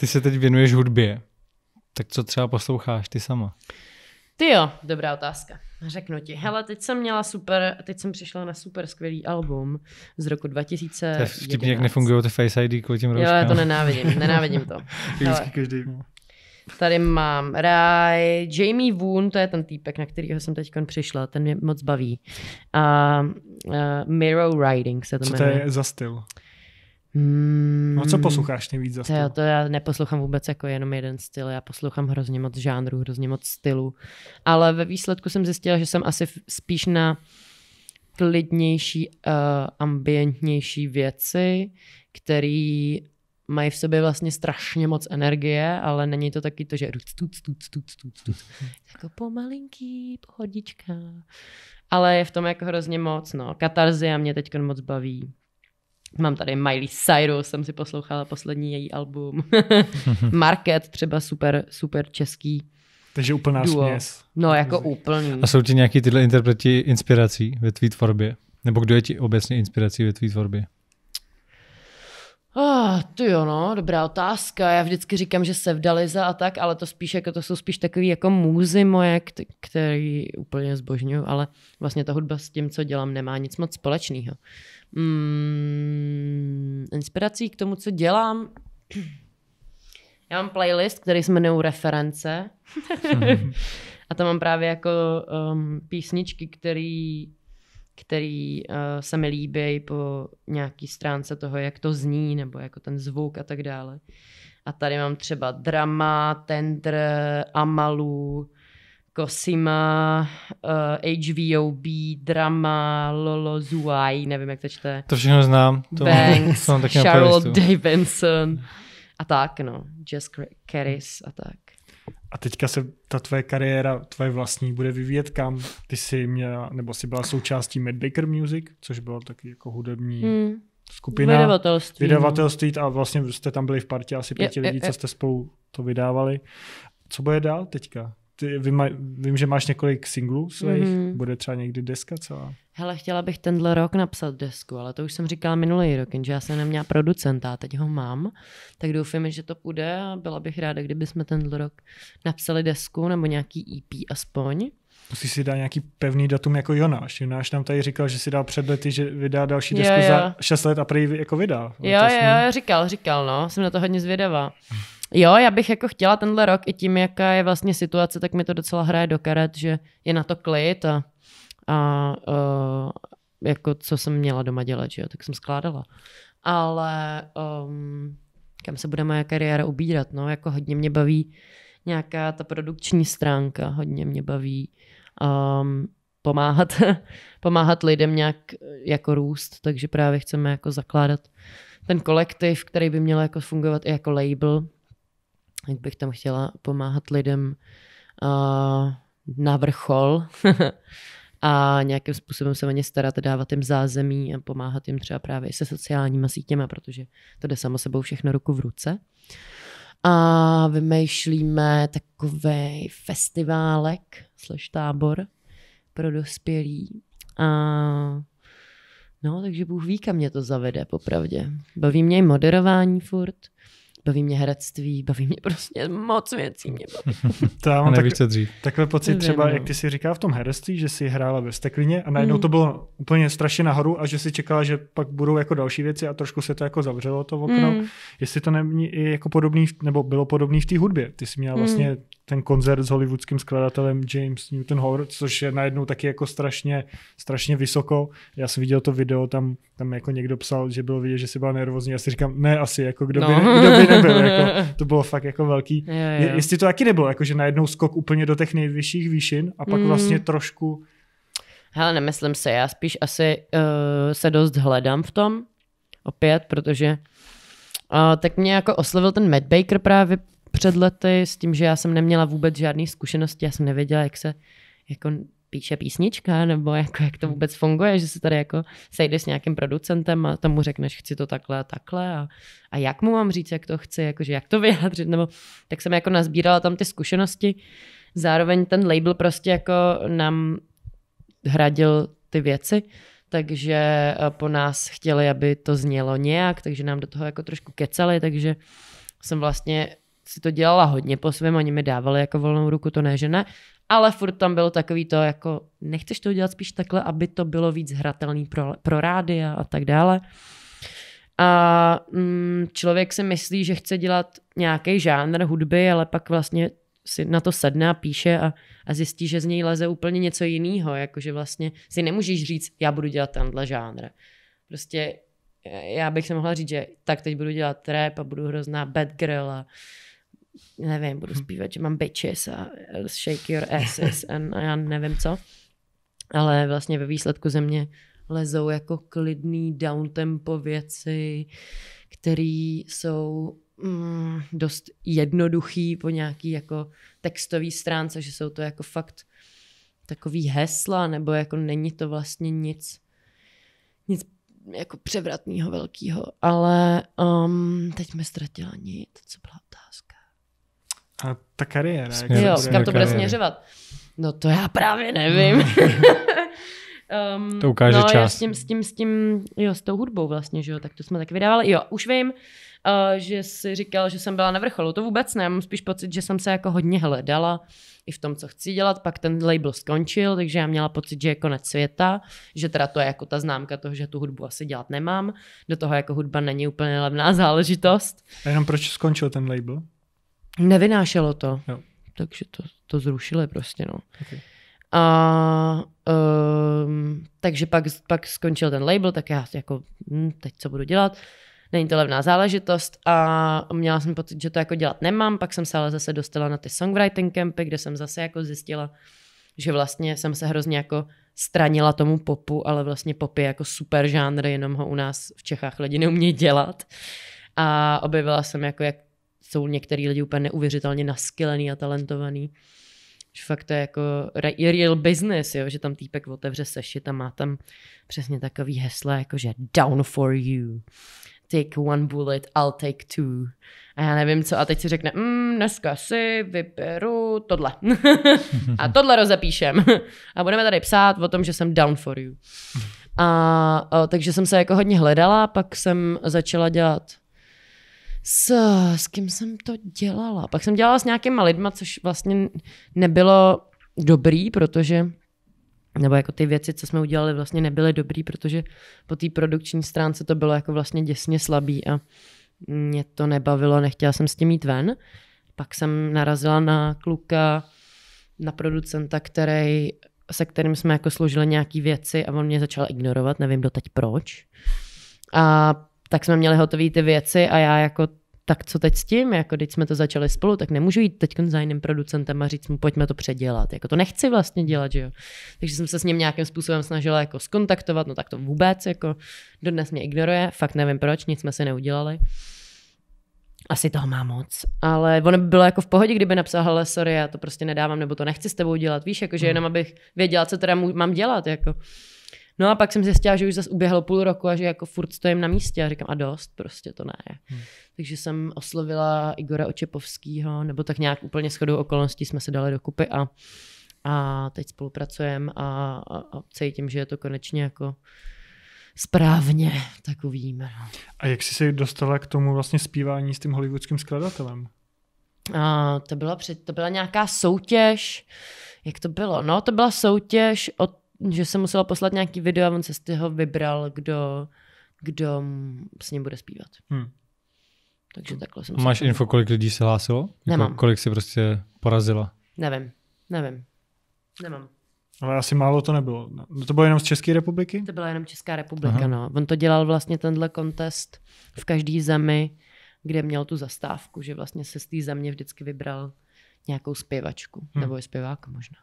Ty se teď věnuješ hudbě. Tak co třeba posloucháš ty sama? Ty jo, dobrá otázka. Řeknu ti. Hele, teď jsem měla super, teď jsem přišla na super skvělý album z roku 2000. To je vtipně, jak nefungují ty Face ID kvůli těm rouškám. Jo, to nenávidím, nenávidím to. každý. Tady mám Ray, Jamie Woon, to je ten týpek, na kterýho jsem teď přišla, ten mě moc baví. A uh, uh, Mirror Riding se to Co jmenuje. Co to je za styl? Hmm. No co posloucháš nejvíc za styl? To, to já neposlouchám vůbec jako jenom jeden styl, já poslouchám hrozně moc žánrů, hrozně moc stylů. Ale ve výsledku jsem zjistila, že jsem asi spíš na klidnější, uh, ambientnější věci, který mají v sobě vlastně strašně moc energie, ale není to taky to, že tuc, tuc, tuc, tuc, tuc, tuc. Jako pomalinký, pohodička. Ale je v tom jako hrozně moc, no. Katarzia mě teď moc baví. Mám tady Miley Cyrus, jsem si poslouchala poslední její album. Market třeba super, super český. Takže úplná duo. směs. No jako úplný. A jsou ti nějaký tyhle interpreti inspirací ve tvý tvorbě? Nebo kdo je ti obecně inspirací ve tvý tvorbě? Oh, ah, to jo, no, dobrá otázka. Já vždycky říkám, že se vdali za a tak, ale to spíš jako, to jsou spíš takový jako můzy moje, který úplně zbožňuju, ale vlastně ta hudba s tím, co dělám, nemá nic moc společného mm, inspirací k tomu, co dělám, já mám playlist, který se jmenuje Reference. a tam mám právě jako um, písničky, který, který uh, se mi líbí po nějaký stránce toho, jak to zní, nebo jako ten zvuk a tak dále. A tady mám třeba Drama, Tender, Amalu, Cosima, uh, eh, HVOB, Drama, Lolo Zuai, nevím, jak to čte. To všechno znám. To Banks, mám, taky Charlotte Davidson a tak, no. Jess Keris a tak. A teďka se ta tvoje kariéra, tvoje vlastní, bude vyvíjet kam? Ty jsi měla, nebo jsi byla součástí Mad Baker Music, což bylo taky jako hudební hmm. skupina. Vydavatelství. No. Vydavatelství a vlastně jste tam byli v partě asi pěti je, lidí, je, je. co jste spolu to vydávali. Co bude dál teďka? ty, vím, vím, že máš několik singlů svých, mm-hmm. bude třeba někdy deska celá. Hele, chtěla bych tenhle rok napsat desku, ale to už jsem říkala minulý rok, že já jsem neměla producenta a teď ho mám, tak doufám, že to půjde a byla bych ráda, kdyby jsme tenhle rok napsali desku nebo nějaký EP aspoň. Musíš si dát nějaký pevný datum jako Jonáš. Jonáš nám tady říkal, že si dal před lety, že vydá další desku jo, jo. za 6 let a prý jako vydá. Jo, jo, Jo, říkal, říkal, no. Jsem na to hodně zvědavá. Jo, já bych jako chtěla tenhle rok i tím, jaká je vlastně situace, tak mi to docela hraje do karet, že je na to klid a, a a jako co jsem měla doma dělat, že jo, tak jsem skládala. Ale um, kam se bude moje kariéra ubírat, no, jako hodně mě baví nějaká ta produkční stránka, hodně mě baví um, pomáhat, pomáhat lidem nějak jako růst, takže právě chceme jako zakládat ten kolektiv, který by měl jako fungovat i jako label, jak bych tam chtěla pomáhat lidem uh, na vrchol a nějakým způsobem se o ně starat, dávat jim zázemí a pomáhat jim třeba právě se sociálníma sítěma, protože to jde samo sebou všechno ruku v ruce. A vymýšlíme takový festiválek slash tábor pro dospělí. A no, takže Bůh ví, kam mě to zavede, popravdě. Baví mě i moderování furt baví mě herectví, baví mě prostě moc věcí. Mě baví. Tam, tak, co dřív. Takhle pocit Nevím, třeba, no. jak ty si říká v tom herectví, že si hrála ve steklině a najednou mm. to bylo úplně strašně nahoru a že si čekala, že pak budou jako další věci a trošku se to jako zavřelo to okno. Mm. Jestli to není i jako podobný, nebo bylo podobný v té hudbě. Ty jsi měla mm. vlastně mm. ten koncert s hollywoodským skladatelem James Newton Howard, což je najednou taky jako strašně, strašně vysoko. Já jsem viděl to video, tam, tam jako někdo psal, že bylo vidět, že si byla nervózní. Já si říkám, ne asi, jako kdo, no. by, kdo by nebyl. Jako, to bylo fakt jako velký. Jo, jo. Je, jestli to taky nebylo, jako, že najednou skok úplně do těch nejvyšších výšin a pak mm. vlastně trošku... Hele, nemyslím se, já spíš asi uh, se dost hledám v tom, opět, protože uh, tak mě jako oslovil ten Matt Baker právě před lety s tím, že já jsem neměla vůbec žádný zkušenosti, já jsem nevěděla, jak se jako píše písnička, nebo jako jak to vůbec funguje, že se tady jako sejdeš s nějakým producentem a tomu řekneš, chci to takhle a takhle a, a jak mu mám říct, jak to chci, jakože jak to vyjádřit, nebo tak jsem jako nazbírala tam ty zkušenosti. Zároveň ten label prostě jako nám hradil ty věci, takže eh, po nás chtěli, aby to znělo nějak, takže nám do toho jako trošku kecali, takže jsem vlastně si to dělala hodně po svém, oni mi dávali jako volnou ruku, to ne, že ne, ale furt tam bylo takový to, jako nechceš to udělat spíš takhle, aby to bylo víc hratelný pro, pro rádia a tak dále. A mm, člověk si myslí, že chce dělat nějaký žánr hudby, ale pak vlastně si na to sedne a píše a, a zjistí, že z něj leze úplně něco jiného, jakože vlastně si nemůžeš říct, já budu dělat tenhle žánr. Prostě já bych se mohla říct, že tak teď budu dělat rap a budu hrozná bad girl a nevím, budu hm. zpívat, že mám bitches a shake your asses a, a já nevím co. Ale vlastně ve výsledku ze mě lezou jako klidný downtempo věci, které jsou mm, dost jednoduchý po nějaký jako textový stránce, že jsou to jako fakt takový hesla, nebo jako není to vlastně nic, nic jako převratného velkého, ale um, teď mi ztratila nit, co byla otázka. A ta kariéra. Směr, jo, směr kam to bude směřovat? No to já právě nevím. Hmm. um, to ukáže no, čas. Já s tím, s tím, s tím, jo, s tou hudbou vlastně, že jo, tak to jsme taky vydávali. Jo, už vím, uh, že si říkal, že jsem byla na vrcholu. To vůbec ne, mám spíš pocit, že jsem se jako hodně hledala i v tom, co chci dělat. Pak ten label skončil, takže já měla pocit, že je konec světa, že teda to je jako ta známka toho, že tu hudbu asi dělat nemám. Do toho jako hudba není úplně levná záležitost. A jenom proč skončil ten label? Nevynášelo to. Jo. Takže to, to zrušili prostě, no. Okay. A um, takže pak, pak skončil ten label, tak já jako, hm, teď co budu dělat? Není to levná záležitost a měla jsem pocit, že to jako dělat nemám, pak jsem se ale zase dostala na ty songwriting campy, kde jsem zase jako zjistila, že vlastně jsem se hrozně jako stranila tomu popu, ale vlastně pop je jako super žánr, jenom ho u nás v Čechách lidi neumí dělat. A objevila jsem jako, jak jsou některý lidi úplně neuvěřitelně naskylený a talentovaný. Že fakt to je jako real business, jo? že tam týpek otevře sešit a má tam přesně takový hesla, jako že down for you, take one bullet, I'll take two. A já nevím co, a teď si řekne, mm, dneska si vyberu tohle. a tohle rozepíšem. a budeme tady psát o tom, že jsem down for you. A, a takže jsem se jako hodně hledala, pak jsem začala dělat s, s kým jsem to dělala? Pak jsem dělala s nějakýma lidma, což vlastně nebylo dobrý, protože nebo jako ty věci, co jsme udělali, vlastně nebyly dobrý, protože po té produkční stránce to bylo jako vlastně děsně slabý a mě to nebavilo, nechtěla jsem s tím jít ven. Pak jsem narazila na kluka, na producenta, který, se kterým jsme jako složili nějaký věci a on mě začal ignorovat, nevím doteď proč. A tak jsme měli hotové ty věci a já jako tak co teď s tím, jako když jsme to začali spolu, tak nemůžu jít teď za jiným producentem a říct mu, pojďme to předělat, jako to nechci vlastně dělat, že jo. Takže jsem se s ním nějakým způsobem snažila jako skontaktovat, no tak to vůbec, jako dodnes mě ignoruje, fakt nevím proč, nic jsme si neudělali. Asi toho má moc, ale ono by bylo jako v pohodě, kdyby napsal, hele, sorry, já to prostě nedávám, nebo to nechci s tebou dělat, víš, jako že hmm. jenom abych věděla, co teda mám dělat, jako. No a pak jsem zjistila, že už zase uběhlo půl roku a že jako furt stojím na místě a říkám a dost, prostě to ne. Hmm. Takže jsem oslovila Igora Očepovského, nebo tak nějak úplně shodou okolností jsme se dali dokupy a, a teď spolupracujeme a, a, a cítím, že je to konečně jako správně, tak uvidíme. No. A jak jsi se dostala k tomu vlastně zpívání s tím hollywoodským skladatelem? A to, byla před, to byla nějaká soutěž, jak to bylo? No, to byla soutěž o že jsem musela poslat nějaký video a on se z toho vybral, kdo, kdo s ním bude zpívat. Hmm. Takže takhle jsem Máš info, kolik lidí se hlásilo? Jako nemám. Jako, kolik si prostě porazila? Nevím, nevím. Nemám. Ale asi málo to nebylo. No, to bylo jenom z České republiky? To byla jenom Česká republika, Aha. no. On to dělal vlastně tenhle kontest v každý zemi, kde měl tu zastávku, že vlastně se z té země vždycky vybral nějakou zpěvačku, hmm. nebo je zpěváka možná.